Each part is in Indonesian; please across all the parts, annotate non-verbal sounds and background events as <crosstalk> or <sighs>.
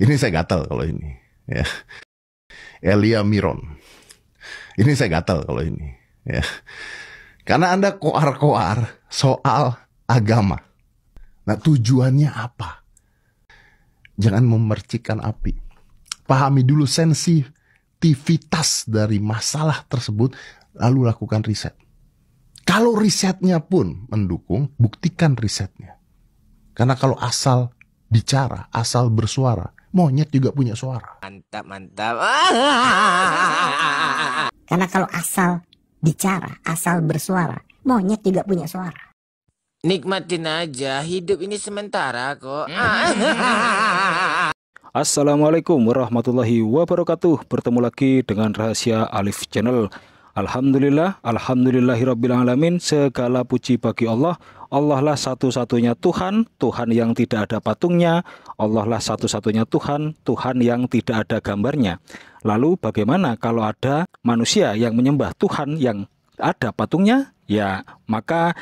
Ini saya gatal kalau ini. Ya. Elia Miron. Ini saya gatal kalau ini. Ya. Karena Anda koar-koar soal agama. Nah tujuannya apa? Jangan memercikan api. Pahami dulu sensitivitas dari masalah tersebut, lalu lakukan riset. Kalau risetnya pun mendukung, buktikan risetnya. Karena kalau asal bicara, asal bersuara, monyet juga punya suara. Mantap, mantap. <laughs> Karena kalau asal bicara, asal bersuara, monyet juga punya suara. Nikmatin aja, hidup ini sementara kok. <laughs> Assalamualaikum warahmatullahi wabarakatuh. Bertemu lagi dengan Rahasia Alif Channel. Alhamdulillah, Alhamdulillahirrabbilalamin, segala puji bagi Allah. Allah lah satu-satunya Tuhan, Tuhan yang tidak ada patungnya. Allah lah satu-satunya Tuhan, Tuhan yang tidak ada gambarnya. Lalu bagaimana kalau ada manusia yang menyembah Tuhan yang ada patungnya? Ya, maka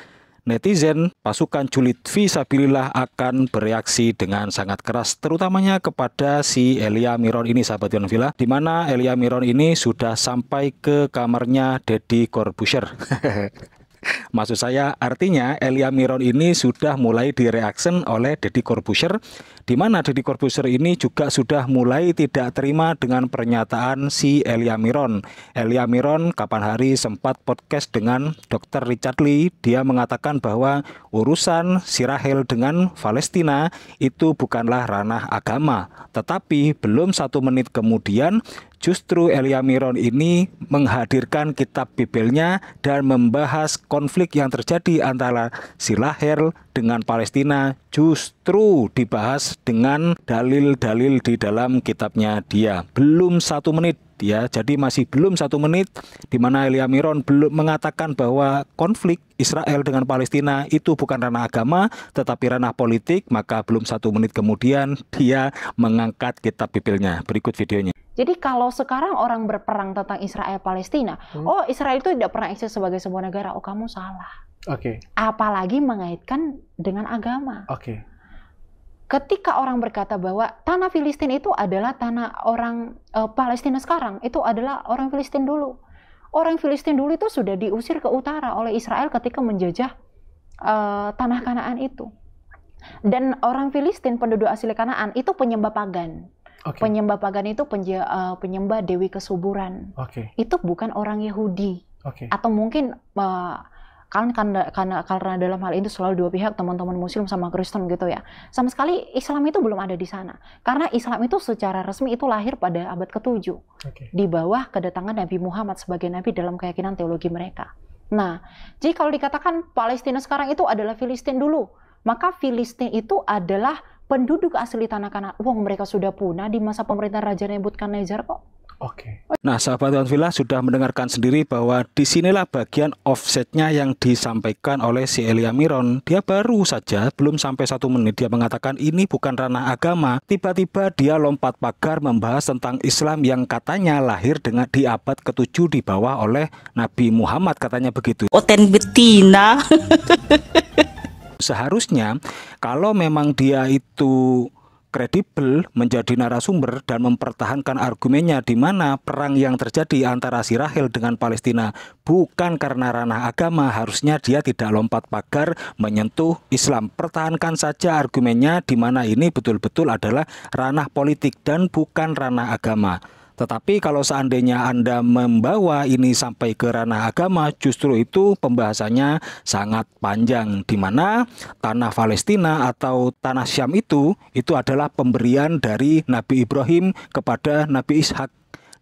netizen, pasukan culit visabilillah akan bereaksi dengan sangat keras, terutamanya kepada si Elia Miron ini, sahabat Yon Villa, di mana Elia Miron ini sudah sampai ke kamarnya Deddy Corbusier. <laughs> Maksud saya artinya Elia Miron ini sudah mulai direaksi oleh Deddy Corbuzier di mana Deddy Corbuzier ini juga sudah mulai tidak terima dengan pernyataan si Elia Miron. Elia Miron kapan hari sempat podcast dengan Dr. Richard Lee, dia mengatakan bahwa urusan Sirahel dengan Palestina itu bukanlah ranah agama. Tetapi belum satu menit kemudian Justru Elia Miron ini menghadirkan kitab Bibelnya dan membahas konflik yang terjadi antara Silahel dengan Palestina justru dibahas dengan dalil-dalil di dalam kitabnya dia. Belum satu menit ya. Jadi masih belum satu menit di mana Elia Miron belum mengatakan bahwa konflik Israel dengan Palestina itu bukan ranah agama tetapi ranah politik, maka belum satu menit kemudian dia mengangkat kitab Bibelnya. Berikut videonya. Jadi kalau sekarang orang berperang tentang Israel Palestina, hmm. oh Israel itu tidak pernah eksis sebagai sebuah negara, oh kamu salah. Oke. Okay. Apalagi mengaitkan dengan agama. Oke. Okay. Ketika orang berkata bahwa tanah Filistin itu adalah tanah orang uh, Palestina sekarang, itu adalah orang Filistin dulu. Orang Filistin dulu itu sudah diusir ke utara oleh Israel ketika menjajah uh, tanah Kanaan itu. Dan orang Filistin penduduk asli Kanaan itu penyembah pagan Okay. Penyembah pagan itu penje, uh, penyembah dewi kesuburan. Okay. Itu bukan orang Yahudi. Okay. Atau mungkin uh, kan karena, karena karena dalam hal itu selalu dua pihak teman-teman Muslim sama Kristen gitu ya. Sama sekali Islam itu belum ada di sana. Karena Islam itu secara resmi itu lahir pada abad ke-7. Okay. Di bawah kedatangan Nabi Muhammad sebagai nabi dalam keyakinan teologi mereka. Nah, jadi kalau dikatakan Palestina sekarang itu adalah Filistin dulu, maka Filistin itu adalah penduduk asli tanah kanan, wong mereka sudah punah di masa pemerintahan Raja Nebukadnezar kok. Oke. Okay. Nah, sahabat Tuan Villa sudah mendengarkan sendiri bahwa disinilah bagian offsetnya yang disampaikan oleh si Elia Miron. Dia baru saja, belum sampai satu menit, dia mengatakan ini bukan ranah agama. Tiba-tiba dia lompat pagar membahas tentang Islam yang katanya lahir dengan di abad ke-7 di bawah oleh Nabi Muhammad katanya begitu. Oten betina. <laughs> seharusnya kalau memang dia itu kredibel menjadi narasumber dan mempertahankan argumennya di mana perang yang terjadi antara si Rahel dengan Palestina bukan karena ranah agama harusnya dia tidak lompat pagar menyentuh Islam pertahankan saja argumennya di mana ini betul-betul adalah ranah politik dan bukan ranah agama tetapi kalau seandainya Anda membawa ini sampai ke ranah agama, justru itu pembahasannya sangat panjang di mana tanah Palestina atau tanah Syam itu itu adalah pemberian dari Nabi Ibrahim kepada Nabi Ishak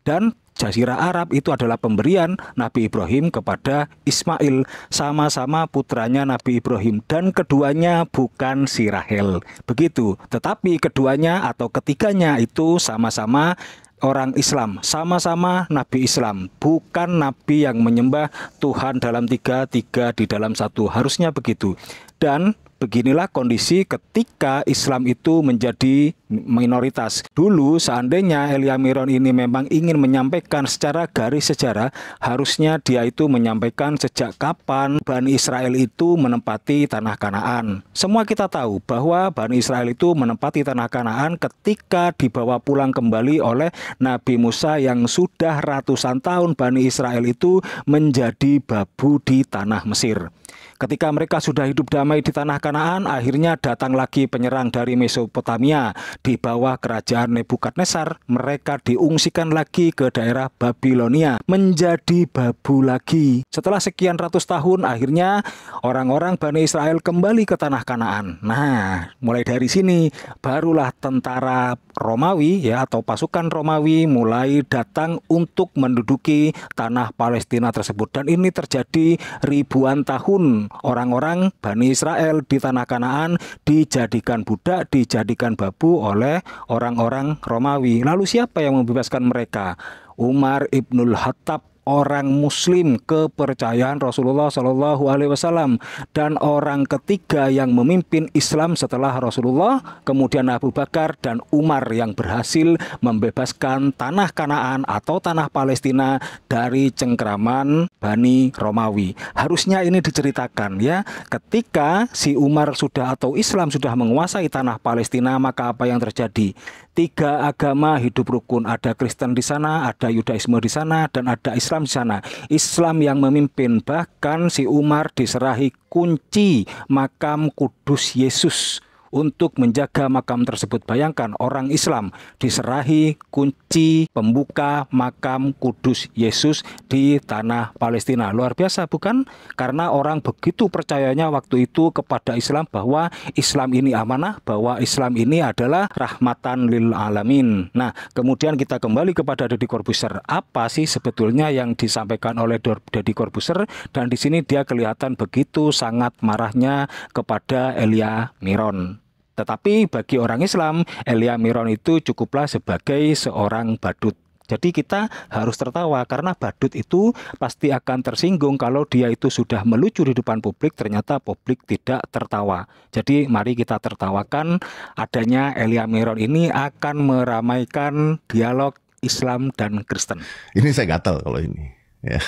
dan Jazirah Arab itu adalah pemberian Nabi Ibrahim kepada Ismail sama-sama putranya Nabi Ibrahim dan keduanya bukan si Rahel begitu tetapi keduanya atau ketiganya itu sama-sama orang Islam, sama-sama Nabi Islam, bukan Nabi yang menyembah Tuhan dalam tiga, tiga di dalam satu. Harusnya begitu. Dan beginilah kondisi ketika Islam itu menjadi minoritas. Dulu seandainya Elia Miron ini memang ingin menyampaikan secara garis sejarah, harusnya dia itu menyampaikan sejak kapan Bani Israel itu menempati tanah Kanaan. Semua kita tahu bahwa Bani Israel itu menempati tanah Kanaan ketika dibawa pulang kembali oleh Nabi Musa yang sudah ratusan tahun Bani Israel itu menjadi babu di tanah Mesir. Ketika mereka sudah hidup damai di tanah Kanaan, Kanaan akhirnya datang lagi penyerang dari Mesopotamia. Di bawah kerajaan Nebukadnezar, mereka diungsikan lagi ke daerah Babilonia, menjadi babu lagi. Setelah sekian ratus tahun, akhirnya orang-orang Bani Israel kembali ke tanah Kanaan. Nah, mulai dari sini, barulah tentara Romawi ya atau pasukan Romawi mulai datang untuk menduduki tanah Palestina tersebut. Dan ini terjadi ribuan tahun orang-orang Bani Israel di tanah Kanaan dijadikan budak, dijadikan babu oleh orang-orang Romawi. Lalu siapa yang membebaskan mereka? Umar Ibnul Khattab orang muslim kepercayaan Rasulullah Shallallahu alaihi wasallam dan orang ketiga yang memimpin Islam setelah Rasulullah kemudian Abu Bakar dan Umar yang berhasil membebaskan tanah Kanaan atau tanah Palestina dari cengkraman Bani Romawi. Harusnya ini diceritakan ya ketika si Umar sudah atau Islam sudah menguasai tanah Palestina maka apa yang terjadi? tiga agama hidup rukun. Ada Kristen di sana, ada Yudaisme di sana, dan ada Islam di sana. Islam yang memimpin bahkan si Umar diserahi kunci makam kudus Yesus untuk menjaga makam tersebut. Bayangkan orang Islam diserahi kunci pembuka makam kudus Yesus di tanah Palestina. Luar biasa bukan? Karena orang begitu percayanya waktu itu kepada Islam bahwa Islam ini amanah, bahwa Islam ini adalah rahmatan lil alamin. Nah, kemudian kita kembali kepada Deddy Corbuzier. Apa sih sebetulnya yang disampaikan oleh Deddy Corbuzier dan di sini dia kelihatan begitu sangat marahnya kepada Elia Miron. Tetapi bagi orang Islam, Elia Miron itu cukuplah sebagai seorang badut. Jadi kita harus tertawa karena badut itu pasti akan tersinggung kalau dia itu sudah melucu di depan publik ternyata publik tidak tertawa. Jadi mari kita tertawakan adanya Elia Miron ini akan meramaikan dialog Islam dan Kristen. Ini saya gatal kalau ini. Ya.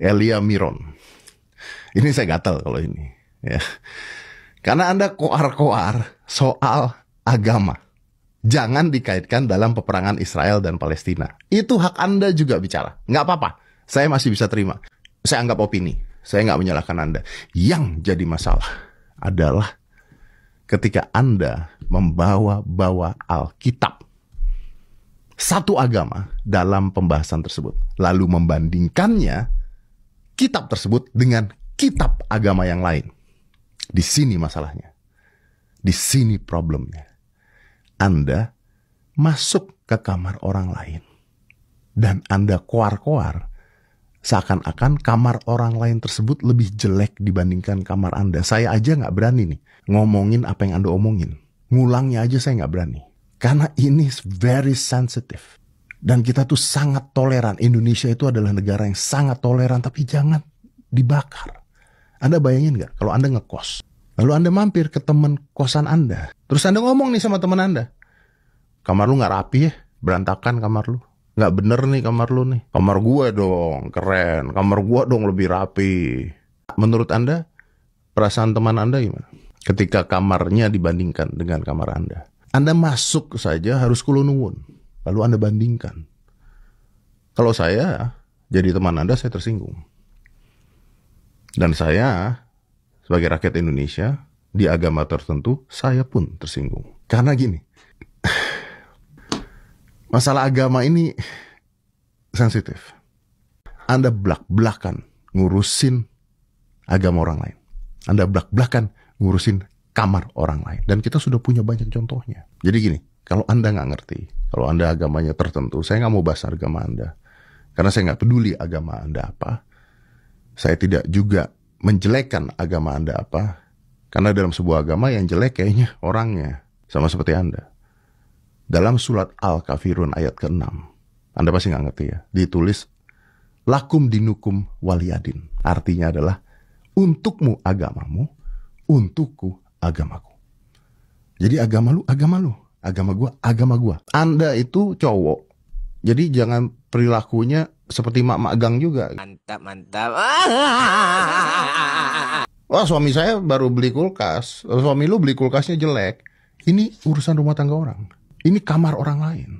Elia Miron. Ini saya gatal kalau ini. Ya. Karena Anda koar-koar soal agama. Jangan dikaitkan dalam peperangan Israel dan Palestina. Itu hak Anda juga bicara. Nggak apa-apa. Saya masih bisa terima. Saya anggap opini. Saya nggak menyalahkan Anda. Yang jadi masalah adalah ketika Anda membawa-bawa Alkitab satu agama dalam pembahasan tersebut, lalu membandingkannya kitab tersebut dengan kitab agama yang lain. Di sini masalahnya. Di sini problemnya. Anda masuk ke kamar orang lain. Dan Anda koar-koar, seakan-akan kamar orang lain tersebut lebih jelek dibandingkan kamar Anda. Saya aja nggak berani nih ngomongin apa yang Anda omongin. Ngulangnya aja saya nggak berani. Karena ini very sensitive. Dan kita tuh sangat toleran. Indonesia itu adalah negara yang sangat toleran, tapi jangan dibakar. Anda bayangin nggak kalau Anda ngekos? Lalu Anda mampir ke teman kosan Anda. Terus Anda ngomong nih sama teman Anda. Kamar lu nggak rapi ya, berantakan kamar lu. Nggak bener nih kamar lu nih. Kamar gue dong, keren. Kamar gue dong lebih rapi. Menurut Anda, perasaan teman Anda gimana? Ketika kamarnya dibandingkan dengan kamar Anda. Anda masuk saja harus kulunungun. Lalu Anda bandingkan. Kalau saya, jadi teman Anda, saya tersinggung. Dan saya sebagai rakyat Indonesia di agama tertentu saya pun tersinggung. Karena gini. <sighs> Masalah agama ini sensitif. Anda belak-belakan ngurusin agama orang lain. Anda belak-belakan ngurusin kamar orang lain. Dan kita sudah punya banyak contohnya. Jadi gini, kalau Anda nggak ngerti, kalau Anda agamanya tertentu, saya nggak mau bahas agama Anda. Karena saya nggak peduli agama Anda apa. Saya tidak juga menjelekkan agama Anda apa. Karena dalam sebuah agama yang jelek kayaknya orangnya. Sama seperti Anda. Dalam surat Al-Kafirun ayat ke-6. Anda pasti nggak ngerti ya. Ditulis, Lakum dinukum waliyadin. Artinya adalah, untukmu agamamu, untukku agamaku. Jadi agama lu, agama lu. Agama gua, agama gua. Anda itu cowok. Jadi jangan perilakunya seperti mak gang juga. Mantap, mantap. <laughs> Wah, suami saya baru beli kulkas. Suami lu beli kulkasnya jelek. Ini urusan rumah tangga orang. Ini kamar orang lain.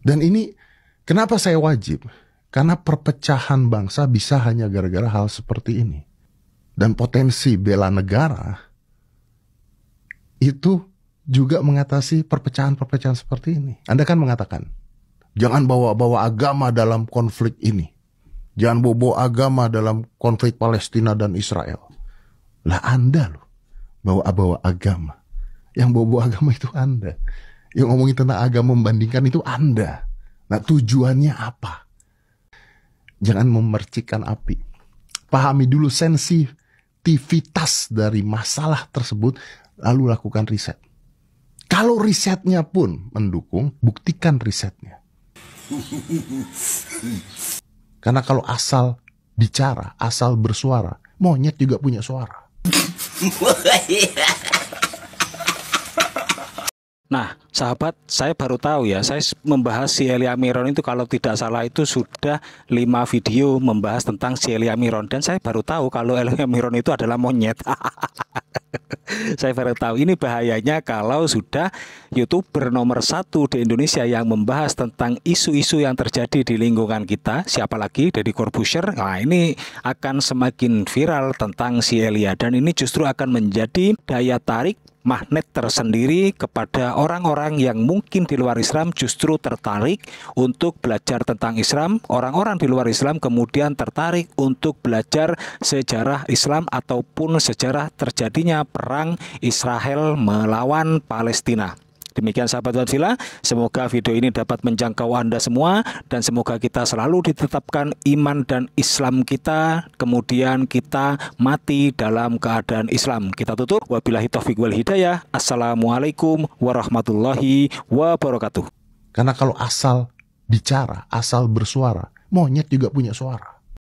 Dan ini kenapa saya wajib? Karena perpecahan bangsa bisa hanya gara-gara hal seperti ini. Dan potensi bela negara itu juga mengatasi perpecahan-perpecahan seperti ini. Anda kan mengatakan, Jangan bawa-bawa agama dalam konflik ini. Jangan bobo agama dalam konflik Palestina dan Israel. Lah Anda loh, bawa-bawa agama. Yang bobo agama itu Anda. Yang ngomongin tentang agama membandingkan itu Anda. Nah tujuannya apa? Jangan memercikan api. Pahami dulu sensitivitas dari masalah tersebut, lalu lakukan riset. Kalau risetnya pun mendukung, buktikan risetnya. <laughs> Karena kalau asal bicara, asal bersuara, monyet juga punya suara. <laughs> Nah, sahabat, saya baru tahu ya, saya membahas Elia Miron itu kalau tidak salah itu sudah lima video membahas tentang Elia Miron dan saya baru tahu kalau Elia Miron itu adalah monyet. <laughs> <laughs> saya baru tahu ini bahayanya kalau sudah youtuber nomor satu di Indonesia yang membahas tentang isu-isu yang terjadi di lingkungan kita siapa lagi dari Corbusier nah ini akan semakin viral tentang si Elia dan ini justru akan menjadi daya tarik magnet tersendiri kepada orang-orang yang mungkin di luar Islam justru tertarik untuk belajar tentang Islam. Orang-orang di luar Islam kemudian tertarik untuk belajar sejarah Islam ataupun sejarah terjadinya perang Israel melawan Palestina. Demikian sahabat Wanfila, semoga video ini dapat menjangkau Anda semua dan semoga kita selalu ditetapkan iman dan Islam kita, kemudian kita mati dalam keadaan Islam. Kita tutup, wabillahi taufiq wal hidayah, Assalamualaikum warahmatullahi wabarakatuh. Karena kalau asal bicara, asal bersuara, monyet juga punya suara.